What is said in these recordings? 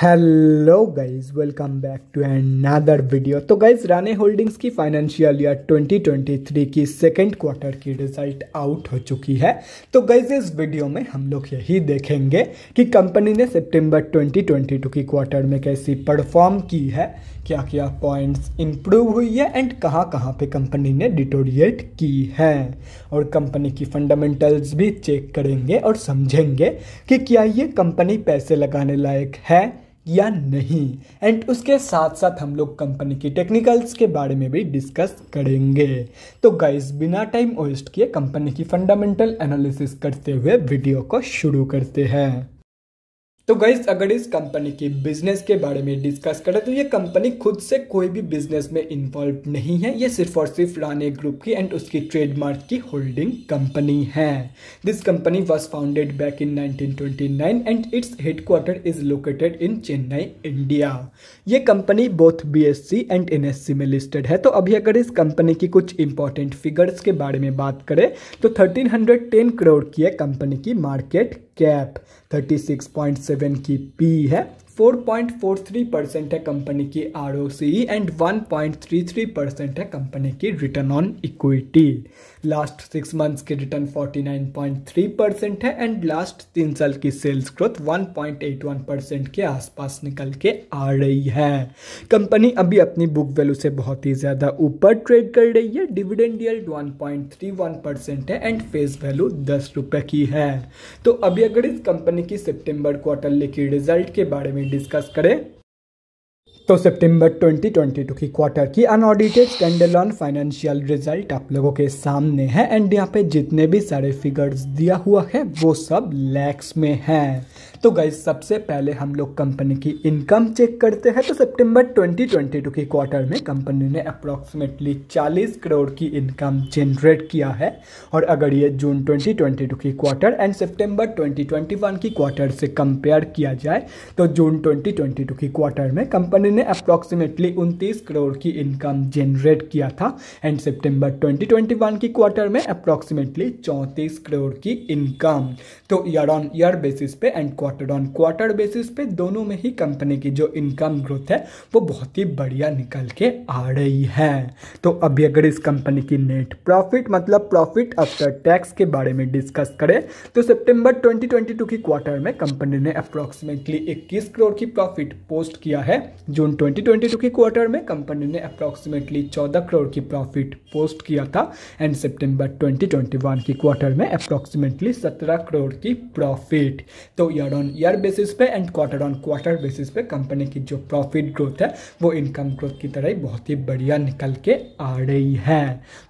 hello guys welcome back to another video तो guys Rane holdings की financial year 2023 की second quarter की result out हो चुकी है तो गाइस इस वीडियो में हम लोग यही देखेंगे कि कंपनी ने सितंबर 2022 की क्वार्टर में कैसी परफॉर्म की है क्या क्या पॉइंट्स इंप्रूव हुई है एंड कहाँ कहाँ पे कंपनी ने डिटोरिएट की है और कंपनी की फंडामेंटल्स भी चेक करेंगे और समझेंगे कि क्या ये कंपनी पैसे लगाने लायक है या नहीं एंड उसके साथ साथ हम लोग कंपनी की टेक्निकल्स के बारे में भी डिस्कस करेंगे तो गाइस बिना टाइम वेस्ट किए कंपनी की फंडामेंटल एनालिसिस करते हुए वीडियो को शुरू करते हैं तो गैस अगर इस कंपनी की बिजनेस के बारे में डिस्कस करें तो ये कंपनी खुद से कोई भी बिजनेस में इन्वॉल्व नहीं है ये सिर्फ और सिर्फ राने ग्रुप की एंड उसकी ट्रेडमार्क की होल्डिंग कंपनी है this company was founded back in 1929 and its headquarter is located in Chennai India ये company both B and N में लिस्टेड है तो अभी अगर इस कंपनी की कुछ इंपॉर्टेंट फिगर्स के बारे में बात करें तो थर्टीन करोड़ की है कंपनी की मार्केट कैप 36.7 की पी है 4.43 परसेंट है कंपनी की आर एंड 1.33 परसेंट है कंपनी की return on equity last six months की रिटर्न 49.3 परसेंट है एंड लास्ट तीन साल की सेल्स ग्रोथ 1.81 परसेंट के आसपास निकल के आ रही है कंपनी अभी अपनी बुक वैल्यू से बहुत ही ज़्यादा ऊपर ट्रेड कर रही है डिविडेंड यील्ड 1.31 परसेंट है एंड फेस वैल्यू दस रुपये की है तो अभी अगर इस कंपनी की सितंबर क्वार्टरली की रिजल्ट के बारे में डिस्कस करें तो सितंबर 2022 की क्वार्टर की अनऑडिटेड ऑन फाइनेंशियल रिजल्ट आप लोगों के सामने है एंड यहाँ पे जितने भी सारे फिगर्स दिया हुआ है वो सब लैक्स में है तो गई सबसे पहले हम लोग कंपनी की इनकम चेक करते हैं तो सितंबर 2022 के क्वार्टर में कंपनी ने अप्रॉक्सीमेटली 40 करोड़ की इनकम जनरेट किया है और अगर ये जून 2022 की क्वार्टर एंड सितंबर 2021 की क्वार्टर से कंपेयर किया जाए तो जून 2022 की क्वार्टर में कंपनी ने अप्रॉक्सीमेटली उनतीस करोड़ की इनकम जनरेट किया था एंड सेप्टेम्बर ट्वेंटी की क्वार्टर में अप्रॉक्सीमेटली चौंतीस करोड़ की इनकम तो ईयर ऑन ईयर बेसिस पे and quarter quarter on quarter basis पे दोनों में ही कंपनी की जो इनकम ग्रोथ है वो बहुत ही बढ़िया निकल के आ रही है तो अभी अगर इस कंपनी की नेट प्रॉफिट मतलब प्रॉफिट आफ्टर टैक्स के बारे में डिस्कस करें तो सितंबर 2022 की क्वार्टर में कंपनी ने अप्रॉक्सीमेटली 21 करोड़ की प्रॉफिट पोस्ट किया है जून 2022 की क्वार्टर में कंपनी ने अप्रॉक्सीमेटली 14 करोड़ की प्रॉफिट पोस्ट किया था एंड सितंबर 2021 की क्वार्टर में अप्रोक्सीमेटली 17 करोड़ की प्रॉफिट तो ईयर ऑन ईयर बेसिस पे and quarter on quarter basis पे कंपनी की जो प्रॉफिट ग्रोथ है वो इनकम ग्रोथ की तरह ही बहुत ही बढ़िया निकल के आ रही है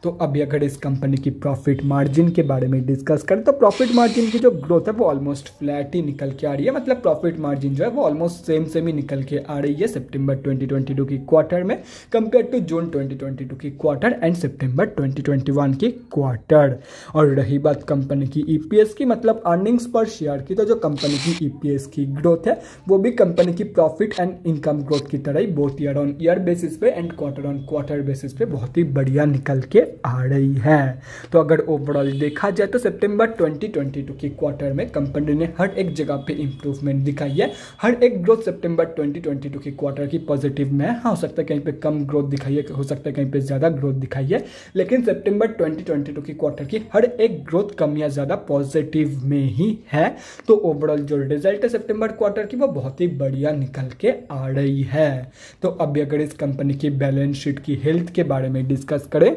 तो अभी अगर इस कंपनी की प्रॉफिट मार्जिन के बारे में डिस्कस करें तो प्रॉफिट मार्जिन की जो ग्रोथ है वो ऑलमोस्ट फ्लैट ही निकल के आ रही है मतलब प्रॉफिट मार्जिन जो है वो ऑलमोस्ट सेम सेम ही निकल के आ रही है सितंबर ट्वेंटी की क्वार्टर में कंपेयर टू जून ट्वेंटी की क्वार्टर एंड सितंबर ट्वेंटी की क्वार्टर और रही बात कंपनी की ईपीएस e की मतलब अर्निंग्स पर शेयर की तो जो कंपनी की ईपीएस e की ग्रोथ है वो भी कंपनी की प्रॉफिट एंड इनकम ग्रोथ की तरह ही बहुत ईयर ऑन ईयर बेसिस पे and quarter on quarter basis पे बहुत ही बढ़िया निकल के आ रही है तो अगर ओवरऑल देखा जाए तो सितंबर 2022 के क्वार्टर में कंपनी ने हर एक जगह पे इंप्रूवमेंट दिखाई है हर एक ग्रोथ सितंबर 2022 के क्वार्टर की पॉजिटिव में है हाँ, हो सकता है कहीं पे कम ग्रोथ दिखाई है हो सकता है कहीं पे ज़्यादा ग्रोथ दिखाई है लेकिन सितंबर 2022 के क्वार्टर की हर एक ग्रोथ कम या ज़्यादा पॉजिटिव में ही है तो ओवरऑल जो रिजल्ट सितंबर क्वार्टर की वो बहुत ही बढ़िया निकल के आ रही है तो अभी अगर इस कंपनी की बैलेंस शीट की हेल्थ के बारे में डिस्कस करें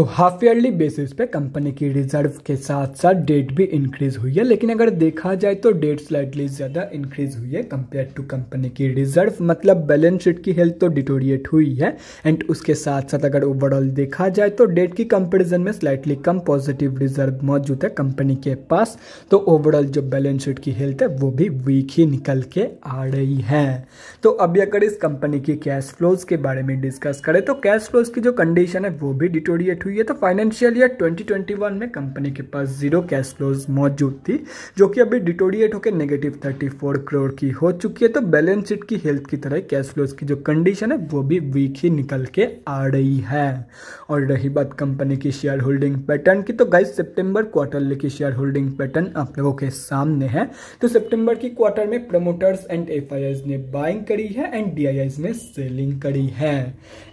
तो हाफ ईयरली बेसिस पे कंपनी की रिजर्व के साथ साथ डेट भी इंक्रीज हुई है लेकिन अगर देखा जाए तो डेट स्लाइटली ज़्यादा इंक्रीज हुई है कंपेयर टू कंपनी की रिजर्व मतलब बैलेंस शीट की हेल्थ तो डिटोरिएट हुई है एंड उसके साथ साथ अगर ओवरऑल देखा जाए तो डेट की कंपेरिजन में स्लाइटली कम पॉजिटिव रिजर्व मौजूद है कंपनी के पास तो ओवरऑल जो बैलेंस शीट की हेल्थ है वो भी वीक ही निकल के आ रही है तो अभी अगर इस कंपनी की कैश फ्लोज के बारे में डिस्कस करें तो कैश फ्लोज की जो कंडीशन है वो भी डिटोरिएट हुई हुई है तो फाइनेंशियल ईयर 2021 में कंपनी के पास जीरो कैश फ्लोज मौजूद थी जो कि अभी डिटोडिएट होकर नेगेटिव 34 करोड़ की हो चुकी है तो बैलेंस शीट की हेल्थ की तरह कैश फ्लोज की जो कंडीशन है वो भी वीक ही निकल के आ रही है और रही बात कंपनी की शेयर होल्डिंग पैटर्न की तो गाइस सेप्टेम्बर क्वार्टरली की शेयर होल्डिंग पैटर्न आप लोगों के सामने है तो सेप्टेम्बर की क्वार्टर में प्रमोटर्स एंड एफ ने बाइंग करी है एंड डी ने सेलिंग करी है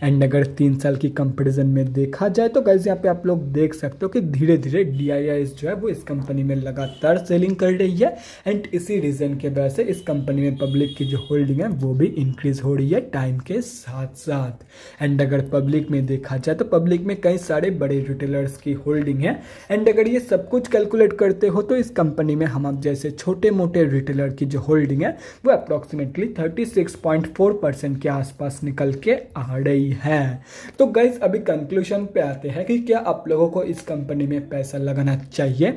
एंड अगर तीन साल की कंपेरिजन में देखा जाए तो तो गाइज यहाँ पे आप लोग देख सकते हो कि धीरे धीरे डी जो है वो इस कंपनी में लगातार सेलिंग कर रही है एंड इसी रीज़न के वजह से इस कंपनी में पब्लिक की जो होल्डिंग है वो भी इंक्रीज हो रही है टाइम के साथ साथ एंड अगर पब्लिक में देखा जाए तो पब्लिक में कई सारे बड़े रिटेलर्स की होल्डिंग है एंड अगर ये सब कुछ कैलकुलेट करते हो तो इस कंपनी में हम आप जैसे छोटे मोटे रिटेलर की जो होल्डिंग है वो अप्रोक्सीमेटली थर्टी के आसपास निकल के आ रही है तो गाइज अभी कंक्लूजन पे आते हैं कि क्या आप लोगों को इस कंपनी में पैसा लगाना चाहिए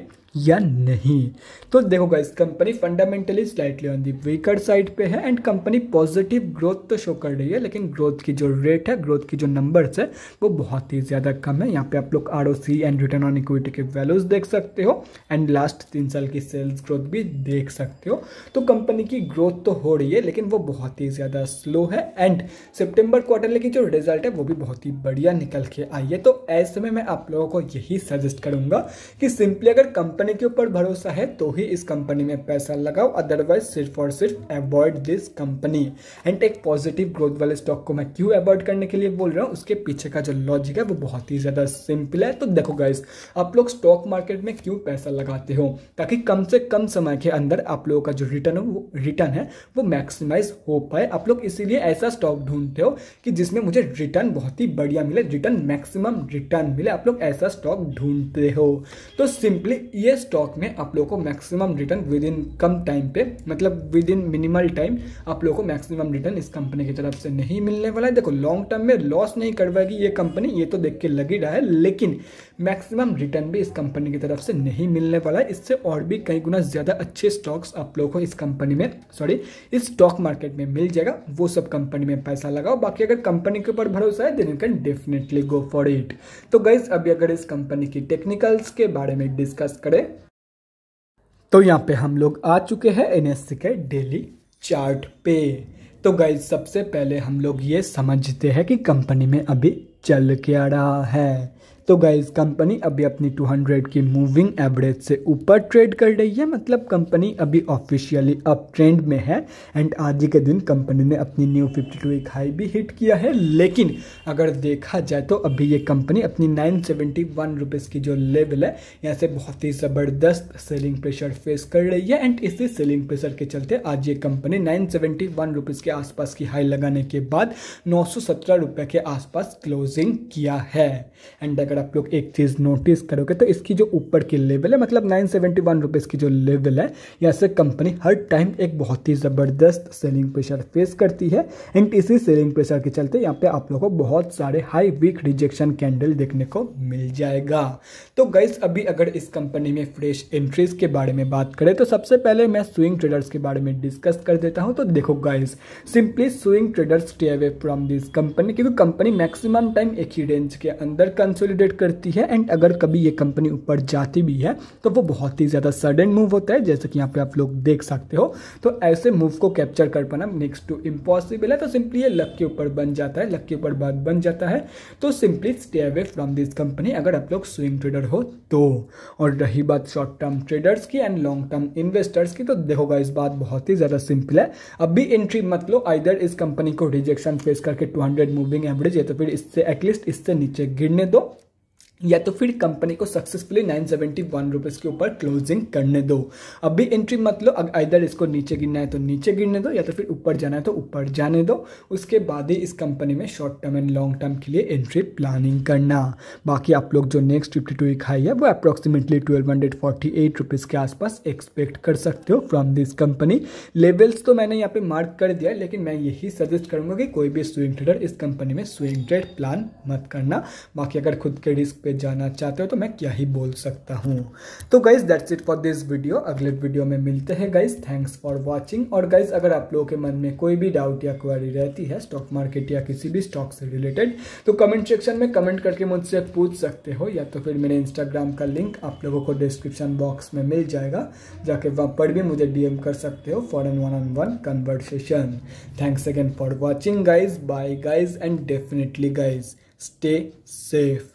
या नहीं तो देखो guys company fundamentally slightly on the weaker side पे है एंड कंपनी पॉजिटिव ग्रोथ तो शो कर रही है लेकिन ग्रोथ की जो रेट है ग्रोथ की जो नंबर्स है वो बहुत ही ज़्यादा कम है यहाँ पे आप लोग R and return on equity के वैल्यूज देख सकते हो एंड लास्ट तीन साल की सेल्स ग्रोथ भी देख सकते हो तो कंपनी की ग्रोथ तो हो रही है लेकिन वो बहुत ही ज़्यादा स्लो है एंड सेप्टेम्बर क्वार्टरली की जो रिजल्ट है वो भी बहुत ही बढ़िया निकल के आई है तो ऐसे में मैं आप लोगों को यही सजेस्ट करूँगा कि सिंपली अगर कंपनी कंपनी के ऊपर भरोसा है तो ही इस कंपनी में पैसा लगाओ अदरवाइज सिर्फ और सिर्फ अवॉइड दिस कंपनी एंड एक पॉजिटिव ग्रोथ वाले स्टॉक को मैं क्यों अवॉइड करने के लिए बोल रहा हूँ उसके पीछे का जो लॉजिक है वो बहुत ही ज़्यादा सिंपल है तो देखो गाइज आप लोग स्टॉक मार्केट में क्यों पैसा लगाते हो ताकि कम से कम समय के अंदर आप लोगों का जो रिटर्न हो रिटर्न है वो मैक्सिमाइज हो पाए आप लोग इसीलिए ऐसा स्टॉक ढूंढते हो कि जिसमें मुझे रिटर्न बहुत ही बढ़िया मिले रिटर्न मैक्सिमम रिटर्न मिले आप लोग ऐसा स्टॉक ढूंढते हो तो सिंपली ये ये स्टॉक में आप लोगों को मैक्सिमम रिटर्न विद इन कम टाइम पे मतलब विद इन मिनिमल टाइम आप लोगों को मैक्सिमम रिटर्न इस कंपनी की तरफ से नहीं मिलने वाला है देखो लॉन्ग टर्म में लॉस नहीं करवाएगी ये कंपनी ये तो देख के लग ही रहा है लेकिन मैक्सिमम रिटर्न भी इस कंपनी की तरफ से नहीं मिलने वाला है इससे और भी कई गुना ज़्यादा अच्छे स्टॉक्स आप लोग को इस कंपनी में सॉरी इस स्टॉक मार्केट में मिल जाएगा वो सब कंपनी में पैसा लगाओ बाकी अगर कंपनी के ऊपर भरोसा है then you can definitely go for it तो गाइज अभी अगर इस कंपनी की टेक्निकल्स के बारे में डिस्कस करें करें तो यहाँ पे हम लोग आ चुके हैं एन के डेली चार्ट पे तो गई सबसे पहले हम लोग ये समझते हैं कि कंपनी में अभी चल क्या रहा है तो गाइज कंपनी अभी अपनी 200 की मूविंग एवरेज से ऊपर ट्रेड कर रही है मतलब कंपनी अभी ऑफिशियली अप ट्रेंड में है एंड आज के दिन कंपनी ने अपनी न्यू 52 एक हाई भी हिट किया है लेकिन अगर देखा जाए तो अभी ये कंपनी अपनी नाइन सेवेंटी की जो लेवल है यहाँ से बहुत ही ज़बरदस्त सेलिंग प्रेशर फेस कर रही है एंड इसी सेलिंग प्रेशर के चलते आज ये कंपनी नाइन सेवेंटी के आसपास की हाई लगाने के बाद नौ के आसपास क्लोजिंग किया है एंड अगर आप लोग एक चीज़ नोटिस करोगे तो इसकी जो ऊपर की लेवल है मतलब नाइन सेवेंटी वन रुपीज़ की जो लेवल है यहाँ से कंपनी हर टाइम एक बहुत ही ज़बरदस्त सेलिंग प्रेशर फेस करती है एंड इसी सेलिंग प्रेशर के चलते यहाँ पे आप लोगों को बहुत सारे हाई वीक रिजेक्शन कैंडल देखने को मिल जाएगा तो गाइस अभी अगर इस कंपनी में फ्रेश एंट्रीज के बारे में बात करें तो सबसे पहले मैं स्विंग ट्रेडर्स के बारे में डिस्कस कर देता हूँ तो देखो guys simply swing traders stay away from this company क्योंकि कंपनी मैक्सिमम टाइम एक ही रेंज के अंदर कंसोलिडेट क्रिएट करती है एंड अगर कभी ये कंपनी ऊपर जाती भी है तो वो बहुत ही ज़्यादा सडन मूव होता है जैसे कि यहाँ पे आप लोग देख सकते हो तो ऐसे मूव को कैप्चर कर पाना नेक्स्ट टू इम्पॉसिबल है तो सिंपली ये लक के ऊपर बन जाता है लक के ऊपर बात बन जाता है तो simply stay away from this company अगर आप लोग स्विंग ट्रेडर हो तो और रही बात शॉर्ट टर्म ट्रेडर्स की एंड लॉन्ग टर्म इन्वेस्टर्स की तो देखोगा इस बात बहुत ही ज़्यादा सिंपल है अब भी एंट्री मत लो आइदर इस कंपनी को रिजेक्शन फेस करके 200 मूविंग एवरेज है तो फिर इससे एटलीस्ट इससे नीचे गिरने दो या तो फिर कंपनी को successfully nine seventy one rupees के ऊपर क्लोजिंग करने दो अभी एंट्री मत लो अगर इधर इसको नीचे गिरना है तो नीचे गिरने दो या तो फिर ऊपर जाना है तो ऊपर जाने दो उसके बाद ही इस कंपनी में short term and long term के लिए एंट्री प्लानिंग करना बाकी आप लोग जो next fifty two week high है वो approximately twelve hundred forty eight rupees के आसपास एक्सपेक्ट कर सकते हो फ्रॉम दिस कंपनी लेवल्स तो मैंने यहाँ पे मार्क कर दिया है लेकिन मैं यही सजेस्ट करूँगा कि कोई भी स्विंग ट्रेडर इस कंपनी में स्विंग ट्रेड प्लान मत करना बाकी अगर खुद के रिस्क पे पे जाना चाहते हो तो मैं क्या ही बोल सकता हूँ तो guys that's it for this video अगले वीडियो में मिलते हैं गाइज थैंक्स फॉर वॉचिंग और गाइज अगर आप लोगों के मन में कोई भी डाउट या क्वारी रहती है स्टॉक मार्केट या किसी भी स्टॉक से रिलेटेड तो कमेंट सेक्शन में कमेंट करके मुझसे पूछ सकते हो या तो फिर मेरे इंस्टाग्राम का लिंक आप लोगों को डिस्क्रिप्शन बॉक्स में मिल जाएगा जाके वहाँ पर भी मुझे डीएम कर सकते हो for an one on one conversation thanks again for watching guys bye guys and definitely guys stay safe